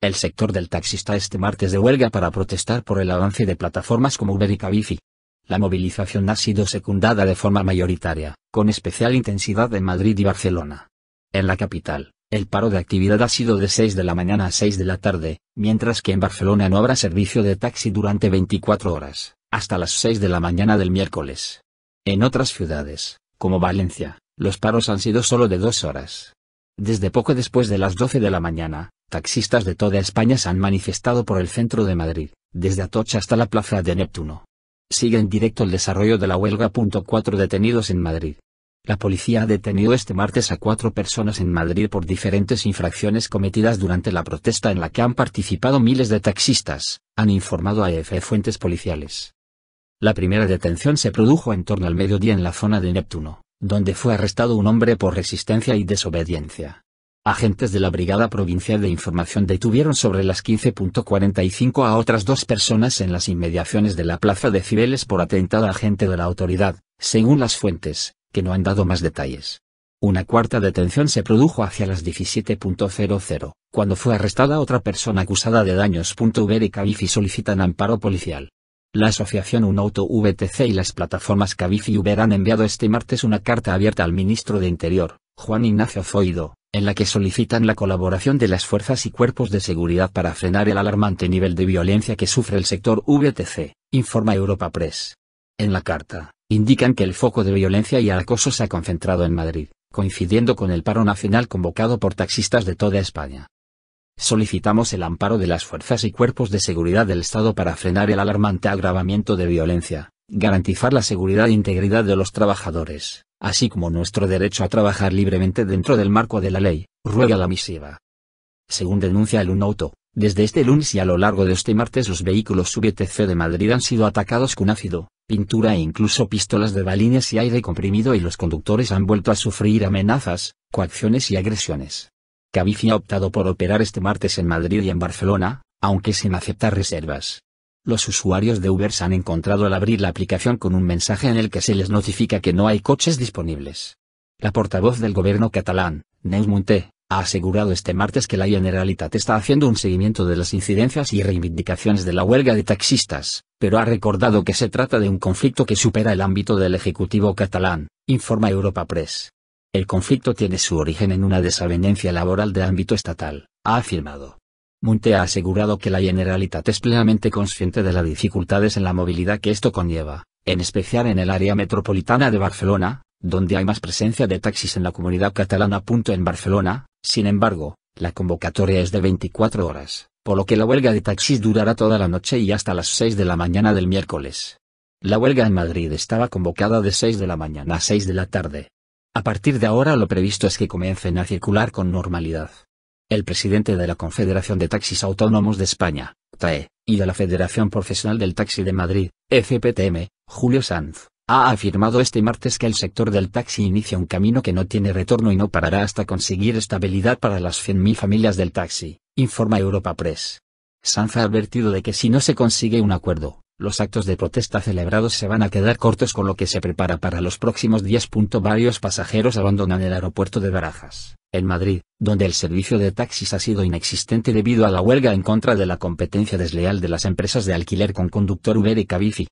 El sector del taxi está este martes de huelga para protestar por el avance de plataformas como Uber y Cabify. La movilización ha sido secundada de forma mayoritaria, con especial intensidad en Madrid y Barcelona. En la capital, el paro de actividad ha sido de 6 de la mañana a 6 de la tarde, mientras que en Barcelona no habrá servicio de taxi durante 24 horas, hasta las 6 de la mañana del miércoles. En otras ciudades, como Valencia, los paros han sido solo de dos horas. Desde poco después de las 12 de la mañana, Taxistas de toda España se han manifestado por el centro de Madrid, desde Atocha hasta la Plaza de Neptuno. Sigue en directo el desarrollo de la huelga. detenidos en Madrid. La policía ha detenido este martes a cuatro personas en Madrid por diferentes infracciones cometidas durante la protesta en la que han participado miles de taxistas, han informado a EFE fuentes policiales. La primera detención se produjo en torno al mediodía en la zona de Neptuno, donde fue arrestado un hombre por resistencia y desobediencia. Agentes de la Brigada Provincial de Información detuvieron sobre las 15.45 a otras dos personas en las inmediaciones de la Plaza de Cibeles por atentado a agente de la autoridad, según las fuentes, que no han dado más detalles. Una cuarta detención se produjo hacia las 17.00, cuando fue arrestada otra persona acusada de daños. Uber y Cabify solicitan amparo policial. La asociación Unauto VTC y las plataformas Cabify y Uber han enviado este martes una carta abierta al ministro de Interior, Juan Ignacio Zoido, en la que solicitan la colaboración de las fuerzas y cuerpos de seguridad para frenar el alarmante nivel de violencia que sufre el sector VTC, informa Europa Press. En la carta, indican que el foco de violencia y acoso se ha concentrado en Madrid, coincidiendo con el paro nacional convocado por taxistas de toda España. Solicitamos el amparo de las fuerzas y cuerpos de seguridad del Estado para frenar el alarmante agravamiento de violencia, garantizar la seguridad e integridad de los trabajadores, así como nuestro derecho a trabajar libremente dentro del marco de la ley, ruega la misiva. Según denuncia el UNAUTO, desde este lunes y a lo largo de este martes los vehículos VTC de Madrid han sido atacados con ácido, pintura e incluso pistolas de balines y aire comprimido y los conductores han vuelto a sufrir amenazas, coacciones y agresiones. Cavici ha optado por operar este martes en Madrid y en Barcelona, aunque sin aceptar reservas los usuarios de Uber se han encontrado al abrir la aplicación con un mensaje en el que se les notifica que no hay coches disponibles. La portavoz del gobierno catalán, Neus Munté, ha asegurado este martes que la Generalitat está haciendo un seguimiento de las incidencias y reivindicaciones de la huelga de taxistas, pero ha recordado que se trata de un conflicto que supera el ámbito del Ejecutivo catalán, informa Europa Press. El conflicto tiene su origen en una desavenencia laboral de ámbito estatal, ha afirmado. Munte ha asegurado que la Generalitat es plenamente consciente de las dificultades en la movilidad que esto conlleva, en especial en el área metropolitana de Barcelona, donde hay más presencia de taxis en la comunidad catalana. En Barcelona, sin embargo, la convocatoria es de 24 horas, por lo que la huelga de taxis durará toda la noche y hasta las 6 de la mañana del miércoles. La huelga en Madrid estaba convocada de 6 de la mañana a 6 de la tarde. A partir de ahora lo previsto es que comiencen a circular con normalidad el presidente de la Confederación de Taxis Autónomos de España, TAE, y de la Federación Profesional del Taxi de Madrid, FPTM, Julio Sanz, ha afirmado este martes que el sector del taxi inicia un camino que no tiene retorno y no parará hasta conseguir estabilidad para las 100.000 familias del taxi, informa Europa Press. Sanz ha advertido de que si no se consigue un acuerdo, los actos de protesta celebrados se van a quedar cortos con lo que se prepara para los próximos días. Varios pasajeros abandonan el aeropuerto de Barajas en Madrid, donde el servicio de taxis ha sido inexistente debido a la huelga en contra de la competencia desleal de las empresas de alquiler con conductor Uber y Cabify.